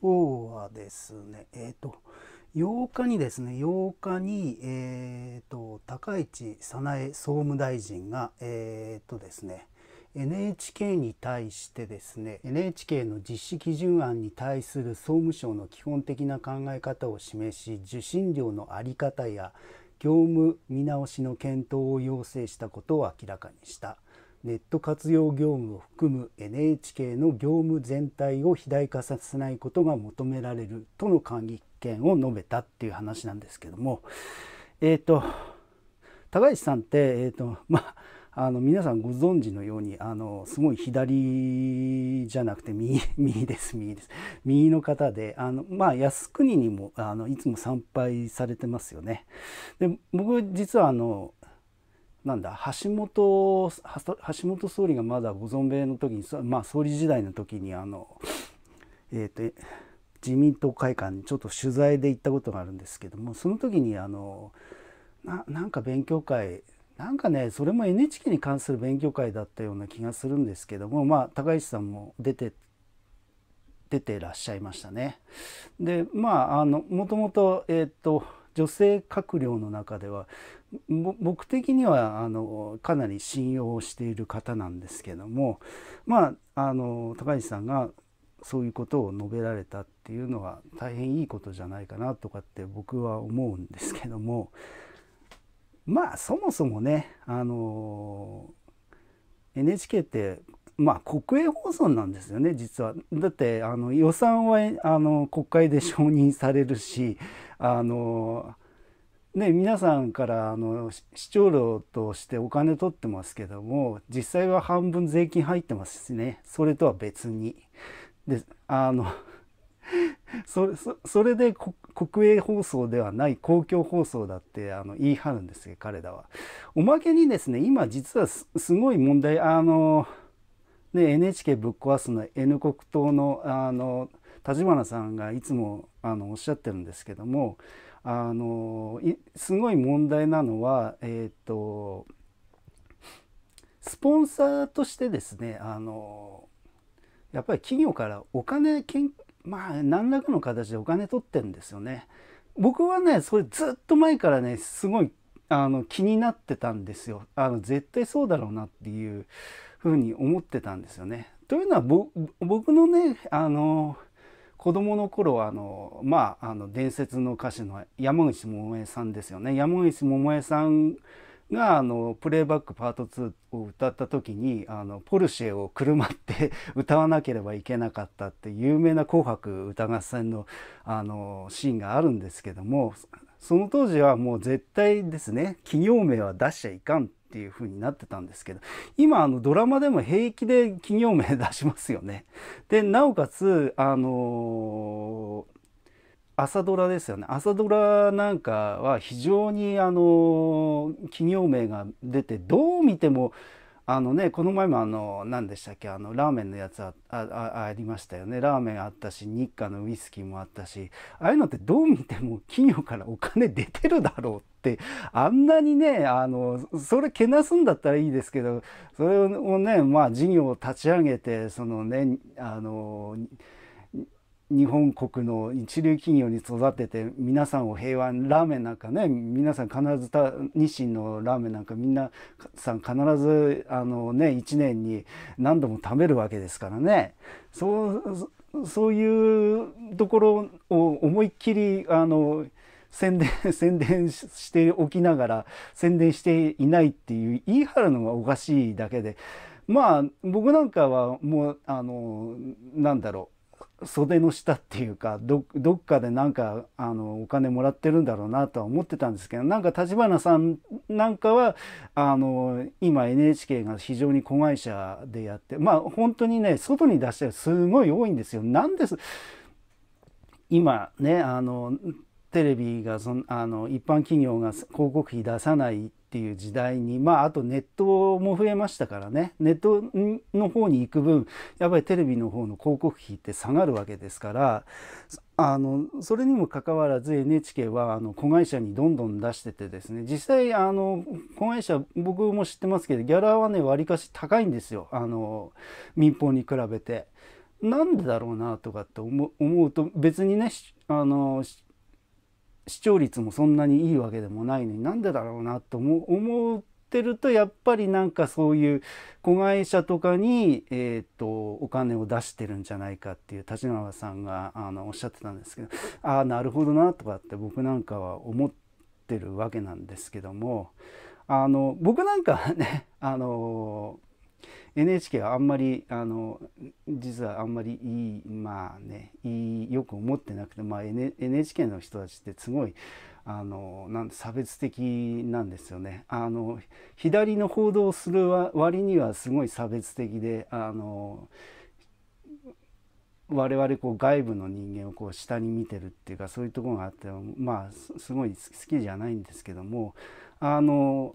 今日はですね、えっ、ー、と、8日にですね、8日に、えっ、ー、と、高市早苗総務大臣が、えっ、ー、とですね、NHK に対してですね NHK の実施基準案に対する総務省の基本的な考え方を示し受信料の在り方や業務見直しの検討を要請したことを明らかにした。ネット活用業務を含む NHK の業務全体を肥大化させないことが求められるとの管理権を述べたっていう話なんですけどもえっ、ー、と高橋さんって、えーと まあ、あの皆さんご存知のようにあのすごい左じゃなくて右 右です右です右の方であの、まあ、靖国にもあのいつも参拝されてますよね。で僕実はあのなんだ橋本橋本総理がまだご存命の時に、まあ、総理時代の時にあの、えーと、自民党会館にちょっと取材で行ったことがあるんですけどもその時にあのなんか勉強会なんかねそれも NHK に関する勉強会だったような気がするんですけどもまあ高市さんも出て出てらっしゃいましたね。でまああのもともとえっ、ー、と女性閣僚の中では僕的にはあのかなり信用をしている方なんですけどもまああの高市さんがそういうことを述べられたっていうのは大変いいことじゃないかなとかって僕は思うんですけどもまあそもそもねあの NHK ってまあ、国営放送なんですよね実は。だってあの予算はあの国会で承認されるしあの、ね、皆さんからあの視聴料としてお金取ってますけども実際は半分税金入ってますしねそれとは別に。であの そそれで国営放送ではない公共放送だってあの言い張るんですよ彼らは。おまけにですね今実はすごい問題あので NHK ぶっ壊すの N 国党のあの立花さんがいつもあのおっしゃってるんですけどもあのすごい問題なのはえっ、ー、とスポンサーとしてですねあのやっぱり企業からお金けんまあ何らかの形でお金取ってるんですよね。僕はねそれずっと前からねすごいあの気になってたんですよあの絶対そうだろうなっていうふうに思ってたんですよね。というのは僕のねあの子供の頃はあのまああの伝説の歌手の山口百恵さんですよね山口百恵さんがあのプレイバックパート2を歌った時にあのポルシェを車って 歌わなければいけなかったって有名な「紅白歌合戦の」あのシーンがあるんですけどもその当時はもう絶対ですね企業名は出しちゃいかんっていう風になってたんですけど今あのドラマでも平気で企業名出しますよね。でなおかつあのー朝ドラですよね朝ドラなんかは非常にあの企業名が出てどう見てもあのねこの前もあの何でしたっけあのラーメンのやつああありましたよねラーメンあったし日課のウイスキーもあったしああいうのってどう見ても企業からお金出てるだろうってあんなにねあのそれけなすんだったらいいですけどそれをねまあ事業を立ち上げてそのねあの日本国の一流企業に育てて皆さんを平和ラーメンなんかね皆さん必ず日清のラーメンなんかみんなさん必ずあのね1年に何度も食べるわけですからねそうそういうところを思いっきりあの宣伝 宣伝しておきながら宣伝していないっていう言い張るのがおかしいだけでまあ僕なんかはもうあのなんだろう袖の下っていうかどっかでなんかあのお金もらってるんだろうなとは思ってたんですけどなんか立花さんなんかはあの今 NHK が非常に子会社でやってまあ本当にね外に出してすごい多いんですよ。なんです今ねあのテレビがそのあの一般企業が広告費出さないっていう時代にまああとネットも増えましたからねネットの方に行く分やっぱりテレビの方の広告費って下がるわけですからあのそれにもかかわらず NHK はあの子会社にどんどん出しててですね実際あの子会社僕も知ってますけどギャラはねわりかし高いんですよあの民放に比べて。なんでだろうなとかって思うと別にねあの視聴率もそんなにいいわけでもないのになんでだろうなと思ってるとやっぱりなんかそういう子会社とかに、えーと、お金を出してるんじゃないかっていう立川さんがあのおっしゃってたんですけどああなるほどなとかって僕なんかは思ってるわけなんですけどもあの僕なんかはねあの NHK はあんまりあの実はあんまりいいまあねいいよく思ってなくて、まあ、NHK の人たちってすごいあのなん差別的なんですよねあの左の報道をする割にはすごい差別的であの我々こう外部の人間をこう下に見てるっていうかそういうところがあってまあすごい好きじゃないんですけどもあの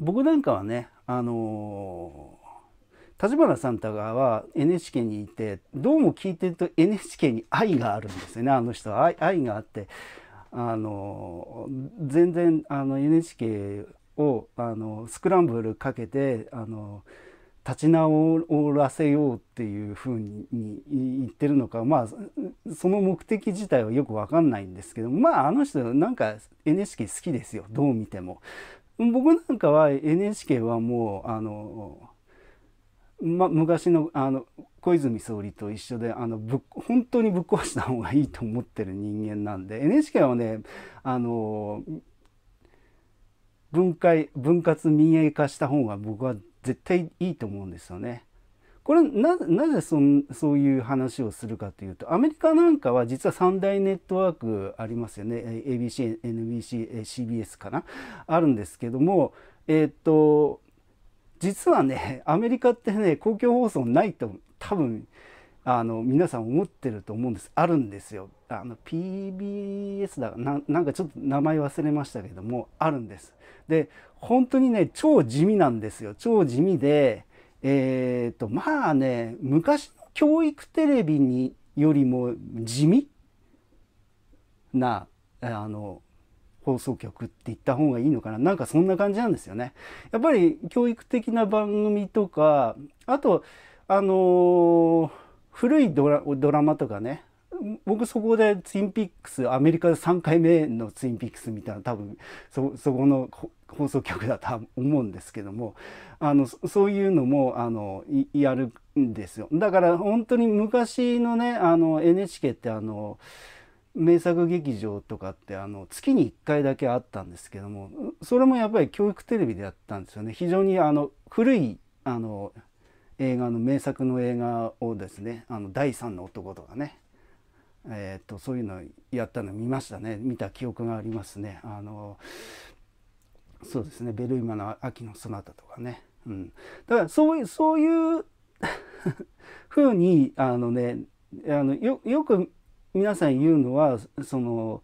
僕なんかはねあの立花さんたがは NHK にいてどうも聞いてると NHK に愛があるんですよねあの人は愛愛があってあの全然あの NHK をあのスクランブルかけてあの立ち直らせようっていうふうに言ってるのかまあその目的自体はよく分かんないんですけどまああの人なんか NHK 好きですよどう見ても。僕なんかは NHK はもうあの、ま、昔のあの小泉総理と一緒であのぶ本当にぶっ壊した方がいいと思ってる人間なんで NHK はねあの分解分割民営化した方が僕は絶対いいと思うんですよね。これなぜそそういう話をするかというとアメリカなんかは実は三大ネットワークありますよね ABC、NBC、CBS かなあるんですけども、えー、っと実はねアメリカってね公共放送ないと多分あの皆さん思ってると思うんですあるんですよあの PBS だななんかちょっと名前忘れましたけどもあるんですで本当にね超地味なんですよ超地味でえー、とまあね昔の教育テレビによりも地味なあの放送局って言った方がいいのかななんかそんな感じなんですよね。やっぱり教育的な番組とかあとあのー、古いドラドラマとかね僕そこでツインピックスアメリカで3回目のツインピックスみたいな多分そこの放送局だと思うんですけどもあのそういうのもあのやるんですよだから本当に昔のねあの NHK ってあの名作劇場とかってあの月に1回だけあったんですけどもそれもやっぱり教育テレビでやったんですよね非常にあの古いあの映画の名作の映画をですね「あの第三の男」とかねえーとそういうのやったの見ましたね見た記憶がありますね。あのそうですねベルイマの秋のソナタとかね、うん、だからそういうそういう風 にあのねあのよよく皆さん言うのはその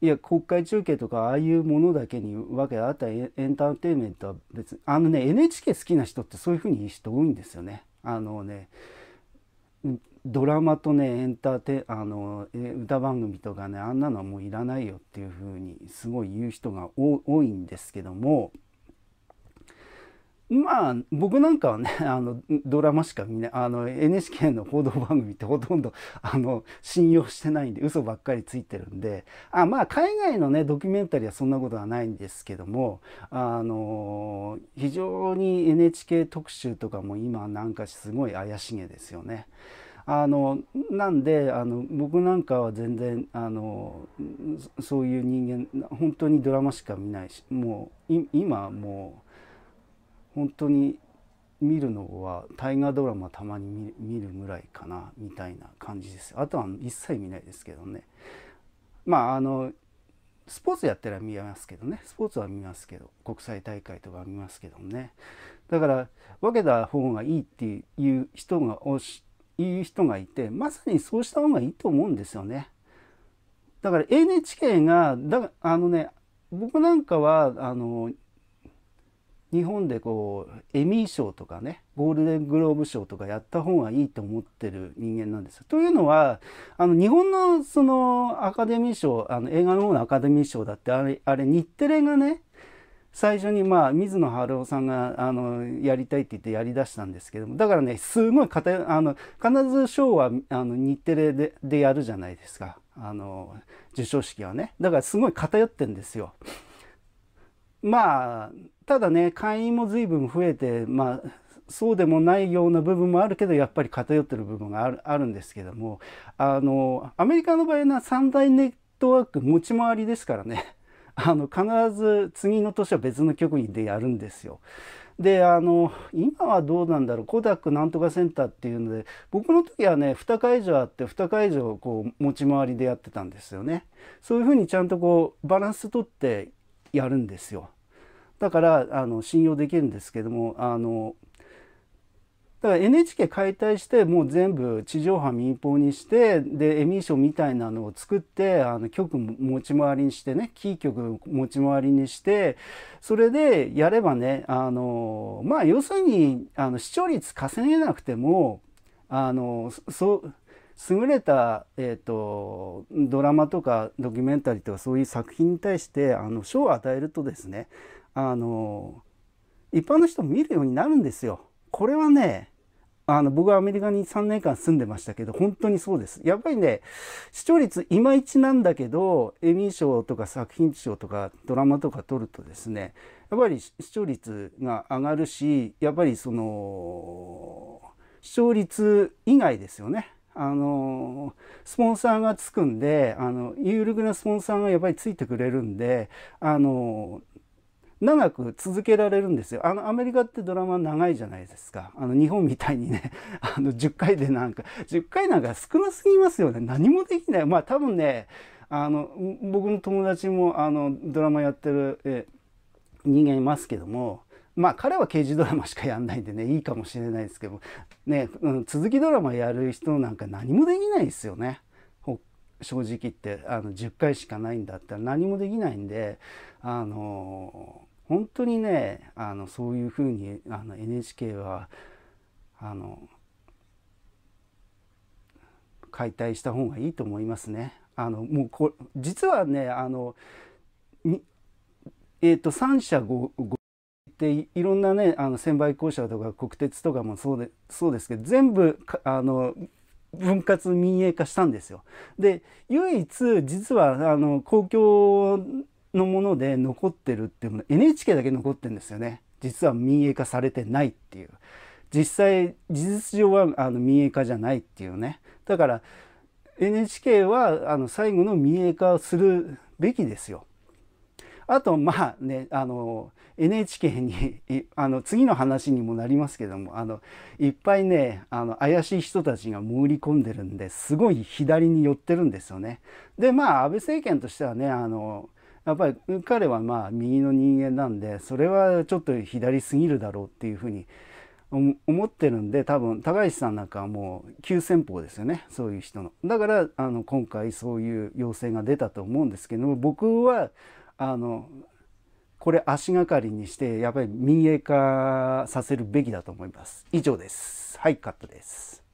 いや国会中継とかああいうものだけに訳けあったエンターテインメントは別にあのね NHK 好きな人ってそういうふうに言う人多いんですよね。あのねドラマとねエンターテあの歌番組とかねあんなのはもういらないよっていう風にすごい言う人が多いんですけどもまあ僕なんかはね あのドラマしか見ないあの NHK の報道番組ってほとんどあの信用してないんで嘘ばっかりついてるんであまあ海外のねドキュメンタリーはそんなことはないんですけどもあの非常に NHK 特集とかも今なんかすごい怪しげですよね。あのなんであの僕なんかは全然あのそういう人間本当にドラマしか見ないしもう今もう本当に見るのは大河ドラマたまに見るぐらいかなみたいな感じですあとは一切見ないですけどねまああのスポーツやったら見ますけどねスポーツは見ますけど国際大会とか見ますけどねだから分けた方がいいっていう人がおしいう人がいてまさにそうした方がいいと思うんですよね。だから NHK がだあのね僕なんかはあの日本でこうエミー賞とかねゴールデングローブ賞とかやった方がいいと思ってる人間なんですよ。というのはあの日本のそのアカデミー賞あの映画の方のアカデミー賞だってあれあれ日テレがね最初にまあ水野晴夫さんがあのやりたいって言ってやりだしたんですけどもだからねすごい偏あの必ず賞はあの日テレででやるじゃないですかあの授賞式はねだからすごい偏ってんですよ。まあただね会員も随分増えてまあそうでもないような部分もあるけどやっぱり偏ってる部分があるあるんですけどもあのアメリカの場合は三大ネットワーク持ち回りですからねあの必ず次の年は別の局にでやるんですよ。であの今はどうなんだろうコダックなんとかセンターっていうので僕の時はね2会場あって2会場をこう持ち回りでやってたんですよね。そういうふうにちゃんとこうバランスとってやるんですよ。だからあの信用できるんですけどもあのだから NHK 解体してもう全部地上波民放にしてでエミー賞みたいなのを作ってあの局持ち回りにしてねキー局持ち回りにしてそれでやればねあのまあ要するにあの視聴率稼げなくてもあのそう優れた、えーと、とドラマとかドキュメンタリーとかそういう作品に対してあの賞を与えるとですねあの一般の人も見るようになるんですよ。これはね、あの、僕はアメリカに3年間住んでましたけど、本当にそうです。やっぱりね、視聴率いまいちなんだけど、エミー賞とか作品賞とかドラマとか撮るとですね、やっぱり視聴率が上がるし、やっぱりその、視聴率以外ですよね。あのスポンサーがつくんで、あの、有力なスポンサーがやっぱりついてくれるんで、あの長く続けられるんですよ。あのアメリカってドラマ長いじゃないですか。あの日本みたいにね、あの10回でなんか、10回なんか少なすぎますよね。何もできない。まあ多分ね、あの僕の友達もあのドラマやってるえ人間いますけども、まあ彼は刑事ドラマしかやんないんでね、いいかもしれないですけど、ね、うん、続きドラマやる人なんか何もできないですよね。正直言ってあの10回しかないんだったら何もできないんであの本当にねあのそういうふうにあの NHK はあの解体した方がいいと思いますね。あのもうこ実はねあのえーと、と3社5っていろんなねあの専売公社とか国鉄とかもそうでそうですけど全部あの分割民営化したんですよ。で唯一実はあの公共のもので残ってるっていうもの NHK だけ残ってるんですよね実は民営化されてないっていう実際事実上はあの民営化じゃないっていうねだから NHK はあの最後の民営化をするべきですよ。あとまあねあの NHK にあの次の話にもなりますけどもあのいっぱいねあの怪しい人たちが潜り込んでるんですごい左に寄ってるんですよね。でまあ安倍政権としてはねあのやっぱり彼はまあ右の人間なんでそれはちょっと左すぎるだろうっていうふうに思ってるんで多分高橋さんなんかはもう急先鋒ですよねそういう人の。だからあの今回そういう要請が出たと思うんですけど僕はあのこれ足がかりにしてやっぱり民営化させるべきだと思います。以上です。はい、カットです。